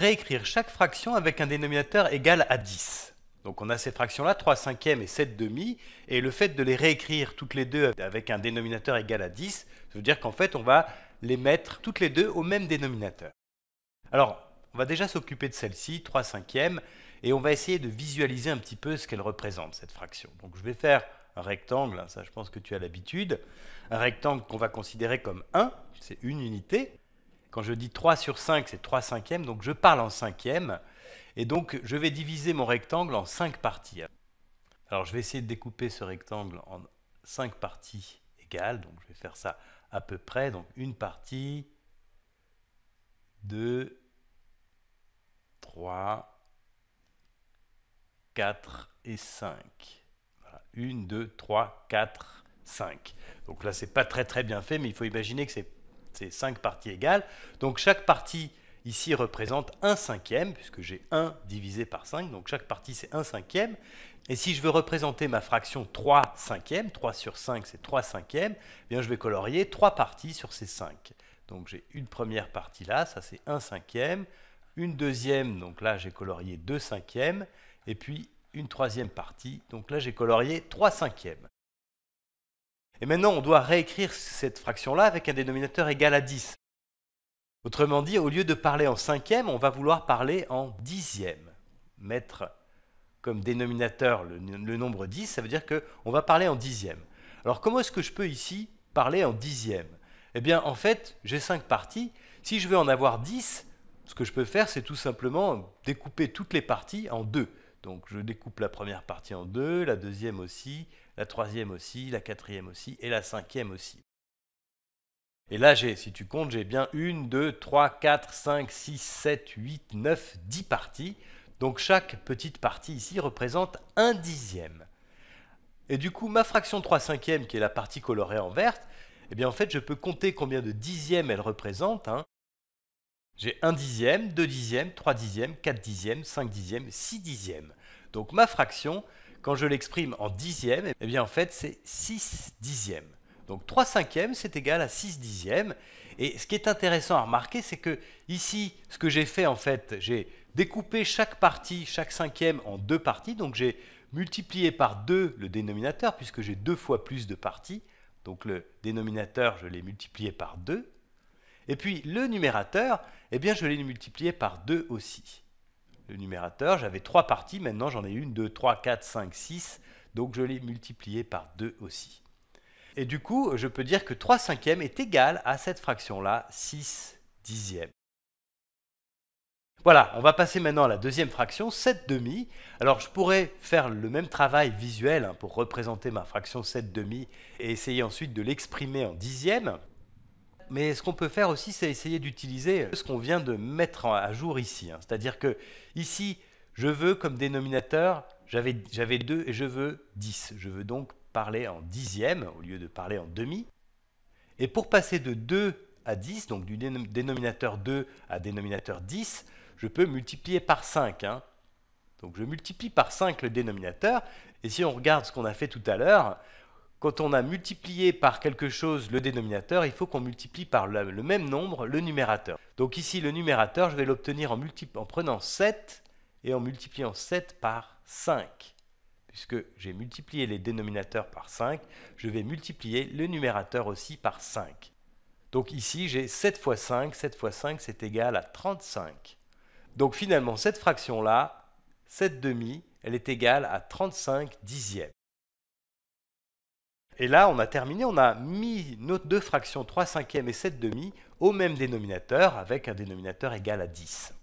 réécrire chaque fraction avec un dénominateur égal à 10. Donc on a ces fractions-là, 3 cinquièmes et 7 demi, et le fait de les réécrire toutes les deux avec un dénominateur égal à 10, ça veut dire qu'en fait on va les mettre toutes les deux au même dénominateur. Alors, on va déjà s'occuper de celle-ci, 3 cinquièmes, et on va essayer de visualiser un petit peu ce qu'elle représente, cette fraction. Donc je vais faire un rectangle, hein, ça je pense que tu as l'habitude, un rectangle qu'on va considérer comme 1, c'est une unité, quand je dis 3 sur 5, c'est 3 cinquièmes, donc je parle en cinquièmes. Et donc, je vais diviser mon rectangle en 5 parties. Alors, je vais essayer de découper ce rectangle en 5 parties égales. Donc, je vais faire ça à peu près. Donc, une partie, 2, 3, 4 et 5. Voilà. 1, 2, 3, 4, 5. Donc là, c'est pas très très bien fait, mais il faut imaginer que c'est c'est 5 parties égales. Donc chaque partie ici représente 1 cinquième, puisque j'ai 1 divisé par 5, donc chaque partie c'est 1 cinquième. Et si je veux représenter ma fraction 3 cinquièmes, 3 sur 5 c'est 3 cinquièmes, eh bien je vais colorier 3 parties sur ces 5. Donc j'ai une première partie là, ça c'est 1 cinquième, une deuxième, donc là j'ai colorié 2 cinquièmes, et puis une troisième partie, donc là j'ai colorié 3 cinquièmes. Et maintenant, on doit réécrire cette fraction-là avec un dénominateur égal à 10. Autrement dit, au lieu de parler en cinquième, on va vouloir parler en dixième. Mettre comme dénominateur le, nombre 10, ça veut dire qu'on va parler en dixième. Alors comment est-ce que je peux ici parler en dixième Eh bien, en fait, j'ai cinq parties. Si je veux en avoir 10, ce que je peux faire, c'est tout simplement découper toutes les parties en deux. Donc je découpe la première partie en deux, la deuxième aussi, la troisième aussi, la quatrième aussi, et la cinquième aussi. Et là, j'ai, si tu comptes, j'ai bien 1, 2, 3, 4, 5, 6, 7, 8, 9, 10 parties. Donc chaque petite partie ici représente un dixième. Et du coup, ma fraction 3 cinquièmes, qui est la partie colorée en verte, eh bien en fait, je peux compter combien de dixièmes elle représente. Hein. J'ai un dixième, 2 dixièmes, 3 dixièmes, 4 dixièmes, 5 dixièmes, 6 dixièmes. Donc ma fraction, quand je l'exprime en dixièmes, eh bien en fait c'est 6 dixièmes. Donc 3 cinquièmes, c'est égal à 6 dixièmes. Et ce qui est intéressant à remarquer, c'est que ici, ce que j'ai fait en fait, j'ai découpé chaque partie, chaque cinquième en deux parties. Donc j'ai multiplié par 2 le dénominateur, puisque j'ai deux fois plus de parties. Donc le dénominateur, je l'ai multiplié par 2. Et puis le numérateur, eh bien je l'ai multiplié par 2 aussi numérateur, j'avais trois parties, maintenant j'en ai une, deux, trois, quatre, cinq, six, donc je l'ai multiplié par deux aussi. Et du coup, je peux dire que 3 cinquièmes est égal à cette fraction-là, 6 dixièmes. Voilà, on va passer maintenant à la deuxième fraction, 7 demi. Alors je pourrais faire le même travail visuel hein, pour représenter ma fraction 7 demi et essayer ensuite de l'exprimer en dixièmes mais ce qu'on peut faire aussi, c'est essayer d'utiliser ce qu'on vient de mettre à jour ici. Hein. C'est-à-dire que ici, je veux comme dénominateur, j'avais 2 et je veux 10. Je veux donc parler en dixième au lieu de parler en demi. Et pour passer de 2 à 10, donc du dénominateur 2 à dénominateur 10, je peux multiplier par 5. Hein. Donc je multiplie par 5 le dénominateur, et si on regarde ce qu'on a fait tout à l'heure, quand on a multiplié par quelque chose le dénominateur, il faut qu'on multiplie par le, même nombre le numérateur. Donc ici, le numérateur, je vais l'obtenir en, en prenant 7 et en multipliant 7 par 5 puisque j'ai multiplié les dénominateurs par 5, je vais multiplier le numérateur aussi par 5. Donc ici, j'ai 7 fois 5, 7 fois 5, c'est égal à 35. Donc finalement, cette fraction-là, 7 demi, elle est égale à 35 dixièmes. Et là, on a terminé, on a mis nos deux fractions 3 cinquièmes et 7 demi au même dénominateur avec un dénominateur égal à 10.